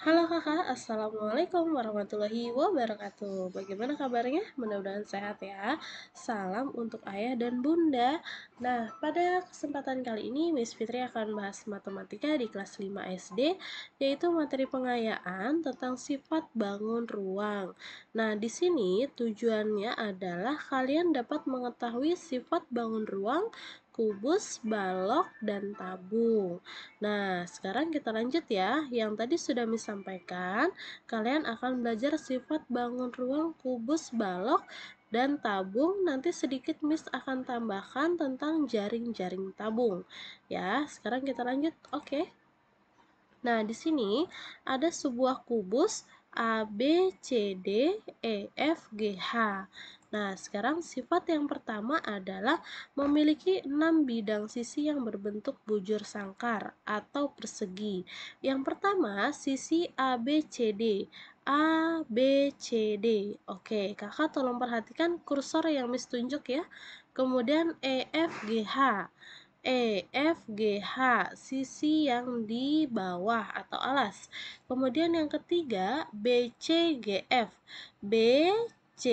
Halo kakak, Assalamualaikum warahmatullahi wabarakatuh Bagaimana kabarnya? Mudah-mudahan sehat ya Salam untuk ayah dan bunda Nah, pada kesempatan kali ini Miss Fitri akan bahas matematika di kelas 5 SD Yaitu materi pengayaan tentang sifat bangun ruang Nah, di sini tujuannya adalah kalian dapat mengetahui sifat bangun ruang kubus, balok, dan tabung. Nah, sekarang kita lanjut ya. Yang tadi sudah disampaikan, kalian akan belajar sifat bangun ruang kubus, balok, dan tabung nanti sedikit miss akan tambahkan tentang jaring-jaring tabung ya sekarang kita lanjut oke nah di sini ada sebuah kubus A B C D E F G H Nah, sekarang sifat yang pertama adalah memiliki enam bidang sisi yang berbentuk bujur sangkar atau persegi. Yang pertama, sisi ABCD. A, B, C, D. Oke, kakak tolong perhatikan kursor yang Miss tunjuk ya. Kemudian E, F, G, H. E, F, G, H, sisi yang di bawah atau alas. Kemudian yang ketiga, B, C, G, F. B, C,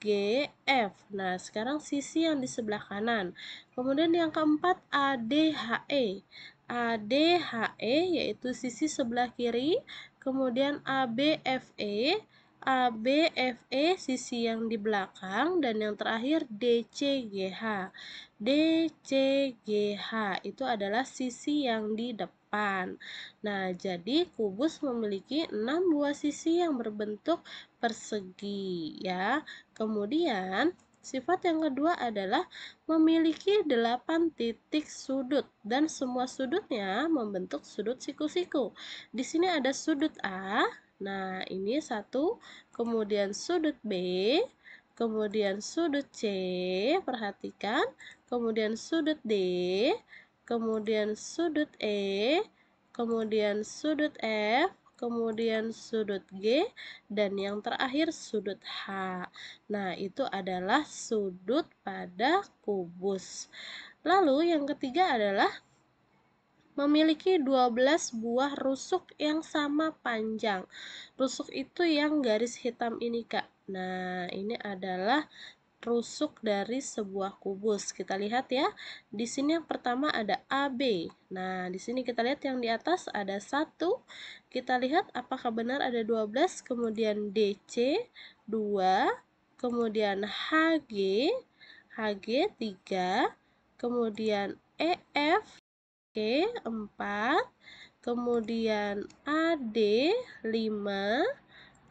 G, F. Nah, sekarang sisi yang di sebelah kanan. Kemudian yang keempat A A D D H E. H E yaitu sisi sebelah kiri, kemudian A A B B F E. F E sisi yang di belakang dan yang terakhir D D C C G H. G H itu adalah sisi yang di depan. Nah, jadi kubus memiliki enam buah sisi yang berbentuk persegi ya. Kemudian Sifat yang kedua adalah memiliki delapan titik sudut dan semua sudutnya membentuk sudut siku-siku. Di sini ada sudut A, nah ini satu, kemudian sudut B, kemudian sudut C, perhatikan, kemudian sudut D, kemudian sudut E, kemudian sudut F, kemudian sudut G, dan yang terakhir sudut H. Nah, itu adalah sudut pada kubus. Lalu yang ketiga adalah memiliki 12 buah rusuk yang sama panjang. Rusuk itu yang garis hitam ini, Kak. Nah, ini adalah rusuk dari sebuah kubus. Kita lihat ya, di sini yang pertama ada AB. Nah, di sini kita lihat yang di atas ada 1. Kita lihat apakah benar ada 12, kemudian DC 2, kemudian HG, HG 3, kemudian EF G 4, kemudian AD 5,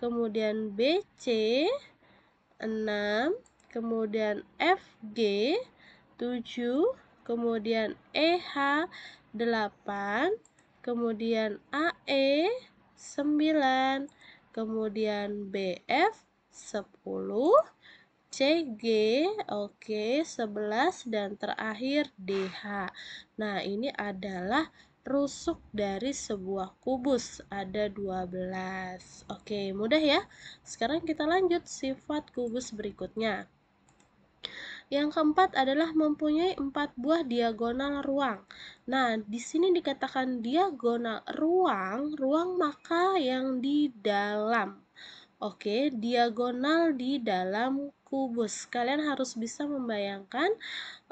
kemudian BC 6, kemudian FG 7, kemudian EH 8, kemudian AE 9, kemudian BF 10, CG oke okay, 11 dan terakhir DH. Nah, ini adalah rusuk dari sebuah kubus ada 12. Oke, okay, mudah ya. Sekarang kita lanjut sifat kubus berikutnya. Yang keempat adalah mempunyai empat buah diagonal ruang. Nah, di sini dikatakan diagonal ruang, ruang maka yang di dalam. Oke, diagonal di dalam kubus. Kalian harus bisa membayangkan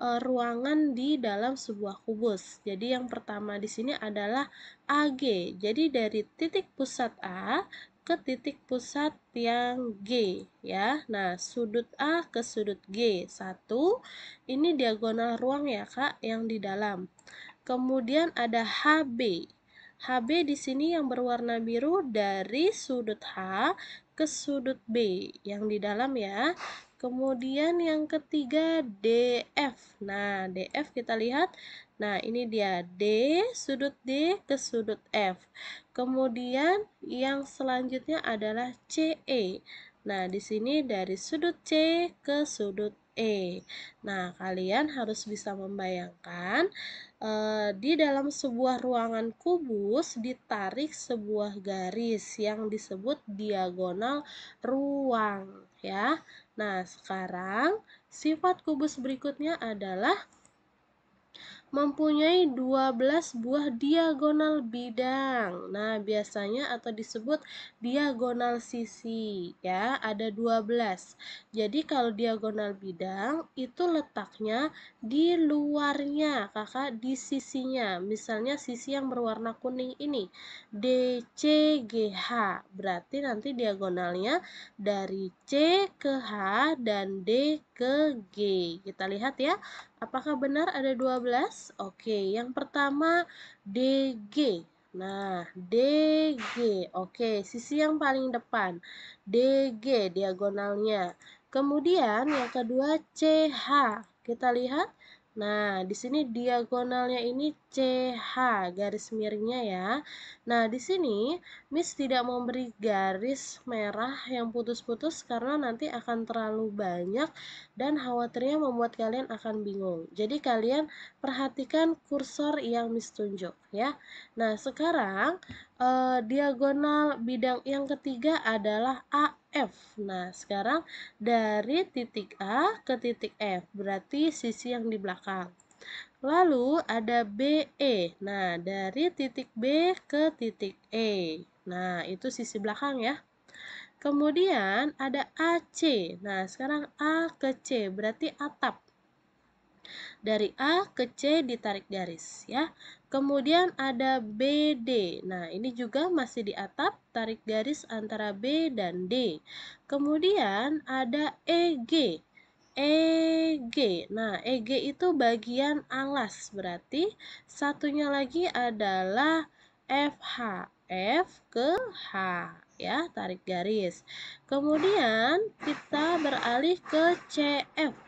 e, ruangan di dalam sebuah kubus. Jadi yang pertama di sini adalah AG. Jadi dari titik pusat A ke titik pusat yang G ya. Nah, sudut A ke sudut G. 1 ini diagonal ruang ya, Kak, yang di dalam. Kemudian ada HB. HB di sini yang berwarna biru dari sudut H ke sudut B yang di dalam ya. Kemudian yang ketiga DF. Nah, DF kita lihat. Nah, ini dia D sudut D ke sudut F. Kemudian yang selanjutnya adalah CE. Nah, di sini dari sudut C ke sudut E. Nah, kalian harus bisa membayangkan e, di dalam sebuah ruangan kubus ditarik sebuah garis yang disebut diagonal ruang, ya. Nah, sekarang sifat kubus berikutnya adalah mempunyai 12 buah diagonal bidang. Nah, biasanya atau disebut diagonal sisi ya, ada 12. Jadi kalau diagonal bidang itu letaknya di luarnya, Kakak, di sisinya. Misalnya sisi yang berwarna kuning ini, DCGH. Berarti nanti diagonalnya dari C ke H dan D ke G. Kita lihat ya. Apakah benar ada 12? Oke, yang pertama DG. Nah, DG. Oke, sisi yang paling depan. DG diagonalnya. Kemudian yang kedua CH. Kita lihat Nah, di sini diagonalnya ini CH garis miringnya ya. Nah, di sini Miss tidak memberi garis merah yang putus-putus karena nanti akan terlalu banyak dan khawatirnya membuat kalian akan bingung. Jadi kalian perhatikan kursor yang Miss tunjuk ya. Nah, sekarang uh, diagonal bidang yang ketiga adalah AF. Nah, sekarang dari titik A ke titik F, berarti sisi yang di belakang. Lalu ada BE. Nah, dari titik B ke titik E. Nah, itu sisi belakang ya. Kemudian ada AC. Nah, sekarang A ke C, berarti atap dari A ke C ditarik garis ya. Kemudian ada BD. Nah, ini juga masih di atap, tarik garis antara B dan D. Kemudian ada EG. EG. Nah, EG itu bagian alas, berarti satunya lagi adalah FH. F ke H ya, tarik garis. Kemudian kita beralih ke CF.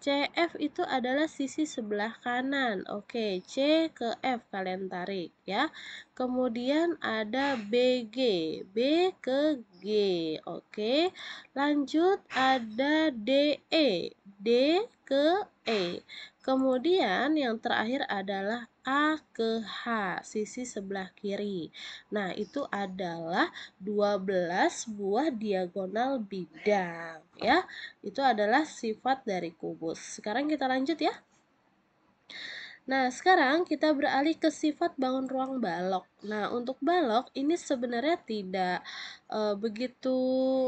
CF itu adalah sisi sebelah kanan. Oke, C ke F kalian tarik ya. Kemudian ada BG, B ke G. Oke. Lanjut ada DE, D e, ke E. Kemudian yang terakhir adalah A ke H, sisi sebelah kiri. Nah, itu adalah 12 buah diagonal bidang, ya. Itu adalah sifat dari kubus. Sekarang kita lanjut ya. Nah, sekarang kita beralih ke sifat bangun ruang balok. Nah, untuk balok ini sebenarnya tidak e, begitu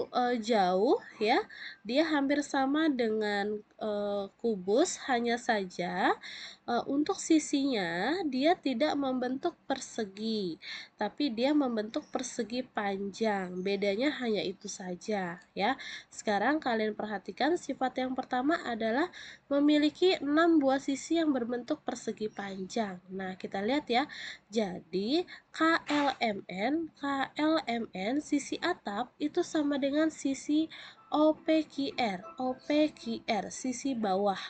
e, jauh ya. Dia hampir sama dengan e, kubus, hanya saja e, untuk sisinya dia tidak membentuk persegi, tapi dia membentuk persegi panjang. Bedanya hanya itu saja ya. Sekarang kalian perhatikan sifat yang pertama adalah memiliki 6 buah sisi yang berbentuk persegi panjang. Nah, kita lihat ya. Jadi KLMN, KLMN sisi atap itu sama dengan sisi OPQR, OPQR sisi bawah.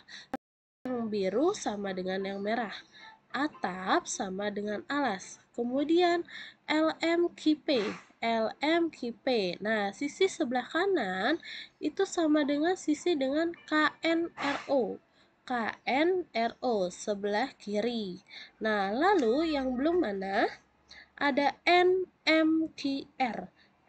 Yang biru sama dengan yang merah. Atap sama dengan alas. Kemudian LMQP, LMQP. Nah, sisi sebelah kanan itu sama dengan sisi dengan KNRO, KNRO sebelah kiri. Nah, lalu yang belum mana? ada NMTR.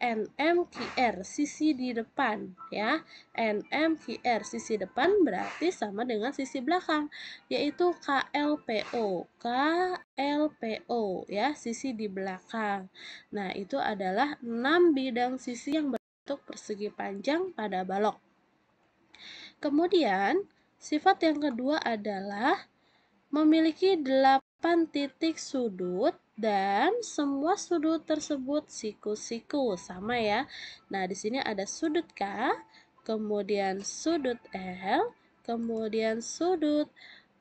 NMTR sisi di depan ya. NMTR sisi depan berarti sama dengan sisi belakang yaitu KLPO. KLPO ya, sisi di belakang. Nah, itu adalah 6 bidang sisi yang berbentuk persegi panjang pada balok. Kemudian, sifat yang kedua adalah memiliki 8 titik sudut dan semua sudut tersebut siku-siku sama ya. Nah, di sini ada sudut K, kemudian sudut L, kemudian sudut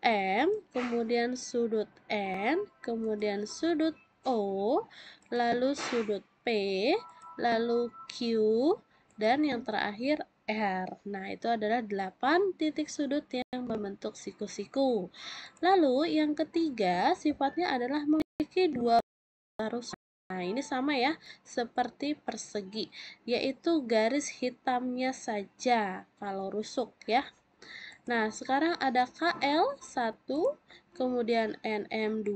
M, kemudian sudut N, kemudian sudut O, lalu sudut P, lalu Q, dan yang terakhir R. Nah, itu adalah 8 titik sudut yang membentuk siku-siku. Lalu, yang ketiga, sifatnya adalah memiliki dua arus. Nah, ini sama ya, seperti persegi, yaitu garis hitamnya saja kalau rusuk ya. Nah, sekarang ada KL1, kemudian NM2,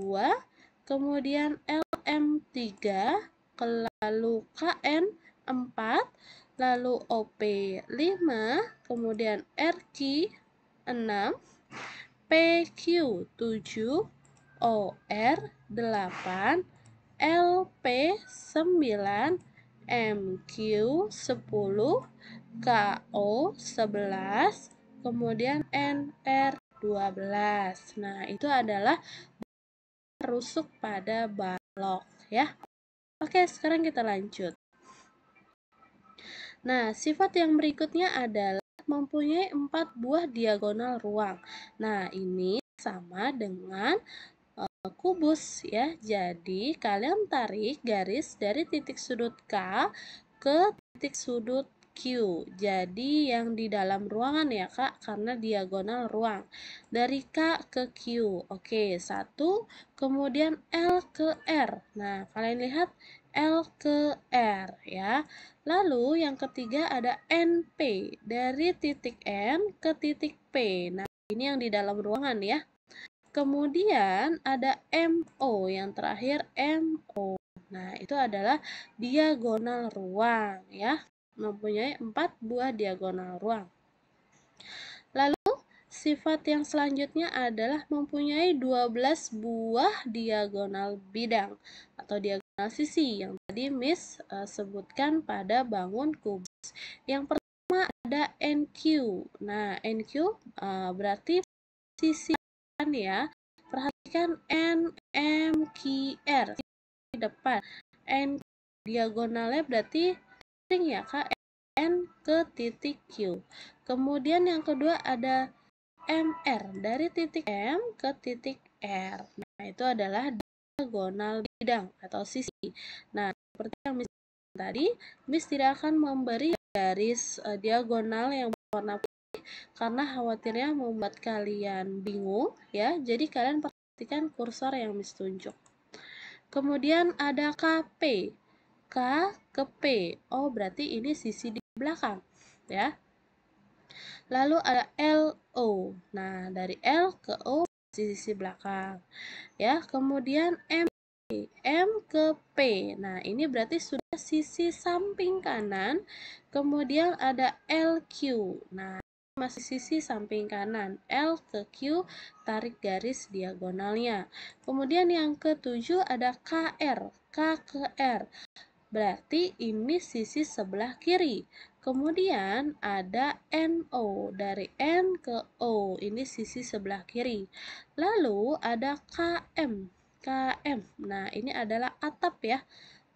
kemudian LM3, lalu KN4, lalu OP5, kemudian RQ6, PQ7, OR 8 LP 9 MQ 10 KO 11 kemudian NR 12 nah itu adalah rusuk pada balok ya oke sekarang kita lanjut Nah, sifat yang berikutnya adalah mempunyai empat buah diagonal ruang. Nah, ini sama dengan kubus ya. Jadi kalian tarik garis dari titik sudut K ke titik sudut Q. Jadi yang di dalam ruangan ya Kak karena diagonal ruang. Dari K ke Q. Oke, satu kemudian L ke R. Nah, kalian lihat L ke R ya. Lalu yang ketiga ada NP dari titik N ke titik P. Nah, ini yang di dalam ruangan ya. Kemudian ada MO yang terakhir MO. Nah, itu adalah diagonal ruang ya, mempunyai empat buah diagonal ruang. Lalu sifat yang selanjutnya adalah mempunyai 12 buah diagonal bidang atau diagonal sisi yang tadi Miss uh, sebutkan pada bangun kubus. Yang pertama ada NQ. Nah, NQ uh, eh, berarti sisi depan ya. Perhatikan N, M, Q, R di depan. N diagonalnya berarti string ya Kak. N ke titik Q. Kemudian yang kedua ada MR dari titik M ke titik R. Nah, itu adalah diagonal bidang atau sisi. Nah, seperti yang Miss tadi, Miss tidak akan memberi garis eh, diagonal yang warna karena khawatirnya membuat kalian bingung ya. Jadi kalian perhatikan kursor yang ditunjuk Kemudian ada KP. K ke P. Oh, berarti ini sisi di belakang ya. Lalu ada LO. Nah, dari L ke O sisi belakang. Ya, kemudian M M ke P. Nah, ini berarti sudah sisi samping kanan. Kemudian ada LQ. Nah, masih sisi samping kanan. L ke Q tarik garis diagonalnya. Kemudian yang ketujuh ada KR, K ke R. Berarti ini sisi sebelah kiri. Kemudian ada NO dari N ke O, ini sisi sebelah kiri. Lalu ada KM, KM. Nah, ini adalah atap ya.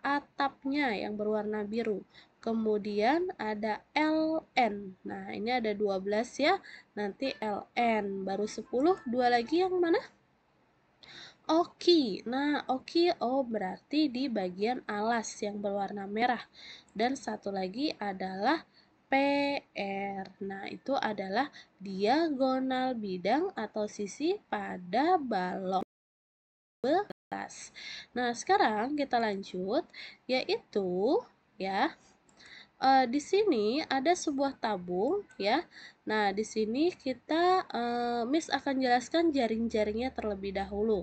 Atapnya yang berwarna biru kemudian ada ln. Nah, ini ada 12 ya. Nanti ln baru 10, dua lagi yang mana? Oki. Nah, oki oh berarti di bagian alas yang berwarna merah. Dan satu lagi adalah PR. Nah, itu adalah diagonal bidang atau sisi pada balok Nah, sekarang kita lanjut yaitu ya e, di sini ada sebuah tabung ya. Nah, di sini kita e, Miss akan jelaskan jaring-jaringnya terlebih dahulu.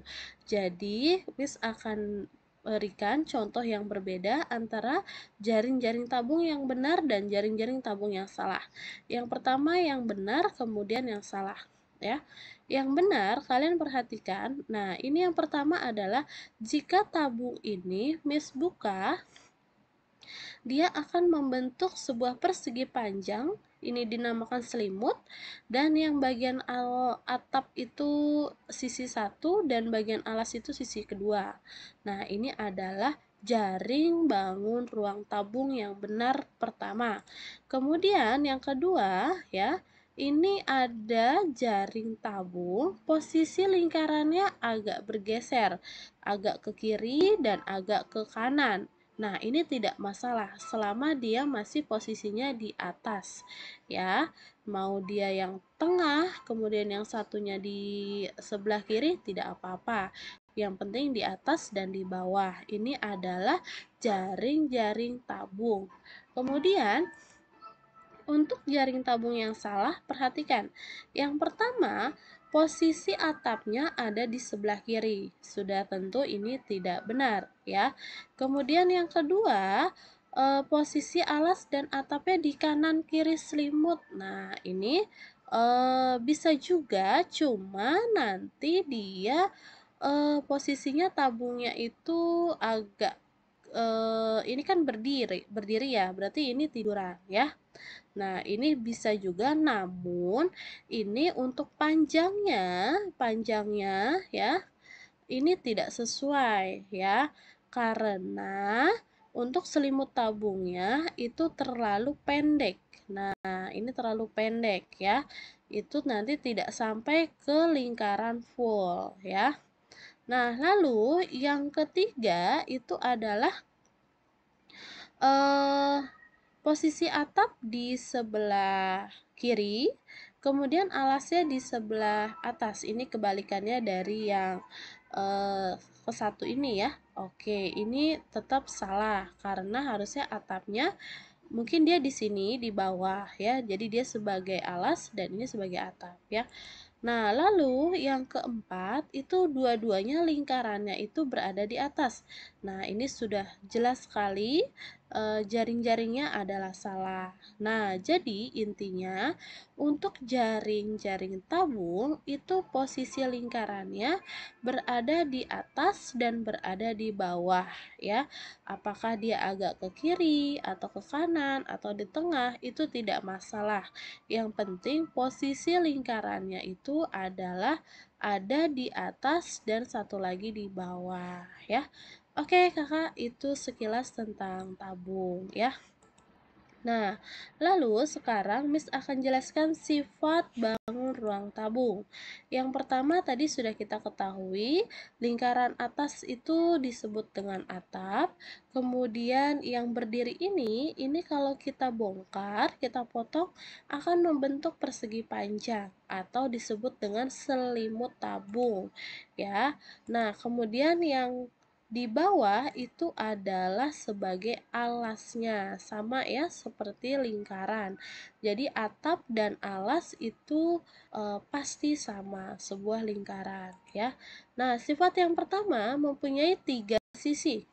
Jadi, Miss akan berikan contoh yang berbeda antara jaring-jaring tabung yang benar dan jaring-jaring tabung yang salah. Yang pertama yang benar, kemudian yang salah ya. Yang benar kalian perhatikan. Nah, ini yang pertama adalah jika tabung ini Miss buka dia akan membentuk sebuah persegi panjang, ini dinamakan selimut, dan yang bagian al atap itu sisi satu dan bagian alas itu sisi kedua. Nah, ini adalah jaring bangun ruang tabung yang benar pertama. Kemudian yang kedua, ya, ini ada jaring tabung, posisi lingkarannya agak bergeser, agak ke kiri dan agak ke kanan. Nah, ini tidak masalah selama dia masih posisinya di atas ya. Mau dia yang tengah, kemudian yang satunya di sebelah kiri tidak apa-apa. Yang penting di atas dan di bawah. Ini adalah jaring-jaring tabung. Kemudian untuk jaring tabung yang salah, perhatikan. Yang pertama, posisi atapnya ada di sebelah kiri. Sudah tentu ini tidak benar ya. Kemudian yang kedua, e, posisi alas dan atapnya di kanan kiri selimut. Nah, ini e, bisa juga cuma nanti dia e, posisinya tabungnya itu agak uh, ini kan berdiri, berdiri ya, berarti ini tiduran ya. Nah, ini bisa juga namun ini untuk panjangnya, panjangnya ya. Ini tidak sesuai ya karena untuk selimut tabungnya itu terlalu pendek. Nah, ini terlalu pendek ya. Itu nanti tidak sampai ke lingkaran full ya. Nah, lalu yang ketiga itu adalah eh, posisi atap di sebelah kiri, kemudian alasnya di sebelah atas. Ini kebalikannya dari yang eh, ke satu ini ya. Oke, ini tetap salah karena harusnya atapnya mungkin dia di sini di bawah ya. Jadi dia sebagai alas dan ini sebagai atap ya. Nah, lalu yang keempat itu dua-duanya lingkarannya itu berada di atas. Nah, ini sudah jelas sekali e, jaring-jaringnya adalah salah. Nah, jadi intinya untuk jaring-jaring tabung itu posisi lingkarannya berada di atas dan berada di bawah ya. Apakah dia agak ke kiri atau ke kanan atau di tengah itu tidak masalah. Yang penting posisi lingkarannya itu adalah ada di atas dan satu lagi di bawah ya. Oke, Kakak, itu sekilas tentang tabung ya. Nah, lalu sekarang Miss akan jelaskan sifat bangun ruang tabung. Yang pertama tadi sudah kita ketahui, lingkaran atas itu disebut dengan atap. Kemudian yang berdiri ini, ini kalau kita bongkar, kita potong akan membentuk persegi panjang atau disebut dengan selimut tabung, ya. Nah, kemudian yang di bawah itu adalah sebagai alasnya, sama ya seperti lingkaran. Jadi atap dan alas itu e, pasti sama, sebuah lingkaran ya. Nah, sifat yang pertama mempunyai tiga sisi.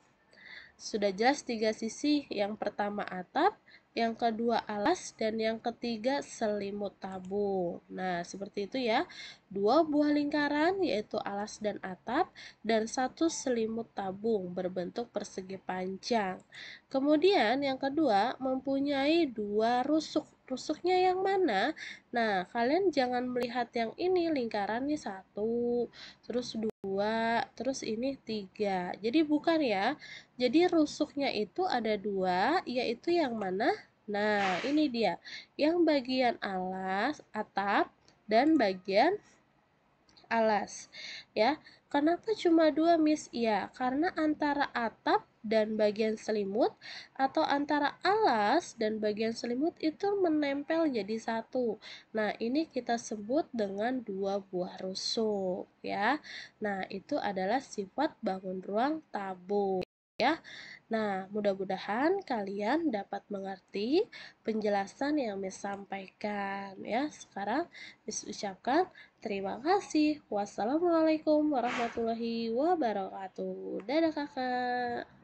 Sudah jelas tiga sisi. Yang pertama atap, yang kedua alas, dan yang ketiga selimut tabung. Nah, seperti itu ya. Dua buah lingkaran yaitu alas dan atap dan satu selimut tabung berbentuk persegi panjang. Kemudian yang kedua mempunyai dua rusuk rusuknya yang mana? Nah, kalian jangan melihat yang ini lingkaran nih satu, terus dua, terus ini tiga. Jadi bukan ya. Jadi rusuknya itu ada dua, yaitu yang mana? Nah, ini dia. Yang bagian alas, atap, dan bagian alas. Ya, kenapa cuma dua, Miss? Ya, karena antara atap dan bagian selimut atau antara alas dan bagian selimut itu menempel jadi satu. Nah, ini kita sebut dengan dua buah rusuk ya. Nah, itu adalah sifat bangun ruang tabu ya. Nah, mudah-mudahan kalian dapat mengerti penjelasan yang Miss sampaikan ya. Sekarang Miss ucapkan terima kasih. Wassalamualaikum warahmatullahi wabarakatuh. Dadah kakak.